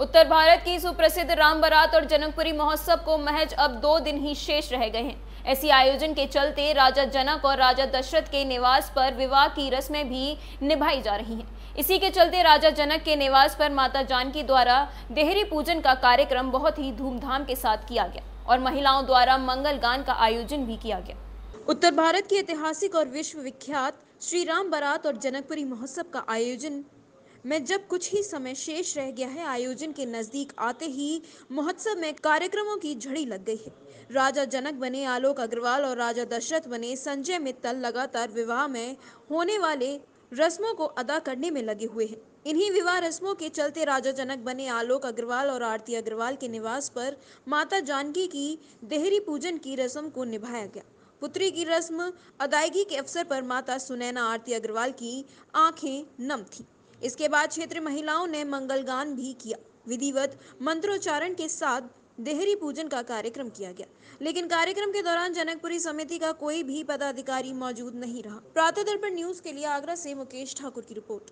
उत्तर भारत की सुप्रसिद्ध राम बरात और जनकपुरी महोत्सव को महज अब दो दिन ही शेष रह गए हैं ऐसी आयोजन के चलते राजा जनक और राजा दशरथ के निवास पर विवाह की रस्में भी निभाई जा रही हैं इसी के चलते राजा जनक के निवास पर माता जानकी द्वारा देहरी पूजन का कार्यक्रम बहुत ही धूमधाम के साथ किया गया और महिलाओं द्वारा मंगल गान का आयोजन भी किया गया उत्तर भारत की ऐतिहासिक और विश्व विख्यात श्री राम बरात और जनकपुरी महोत्सव का आयोजन में जब कुछ ही समय शेष रह गया है आयोजन के नजदीक आते ही महोत्सव में कार्यक्रमों की झड़ी लग गई है राजा जनक बने आलोक अग्रवाल और राजा दशरथ बने संजय मित्तल लगातार विवाह में होने वाले रस्मों को अदा करने में लगे हुए हैं इन्हीं विवाह रस्मों के चलते राजा जनक बने आलोक अग्रवाल और आरती अग्रवाल के निवास पर माता जानकी की देहरी पूजन की रस्म को निभाया गया पुत्री की रस्म अदायगी के अवसर पर माता सुनैना आरती अग्रवाल की आंखें नम थीं इसके बाद क्षेत्र महिलाओं ने मंगलगान भी किया विधिवत मंत्रोच्चारण के साथ देहरी पूजन का कार्यक्रम किया गया लेकिन कार्यक्रम के दौरान जनकपुरी समिति का कोई भी पदाधिकारी मौजूद नहीं रहा प्रातः दर्पण न्यूज के लिए आगरा से मुकेश ठाकुर की रिपोर्ट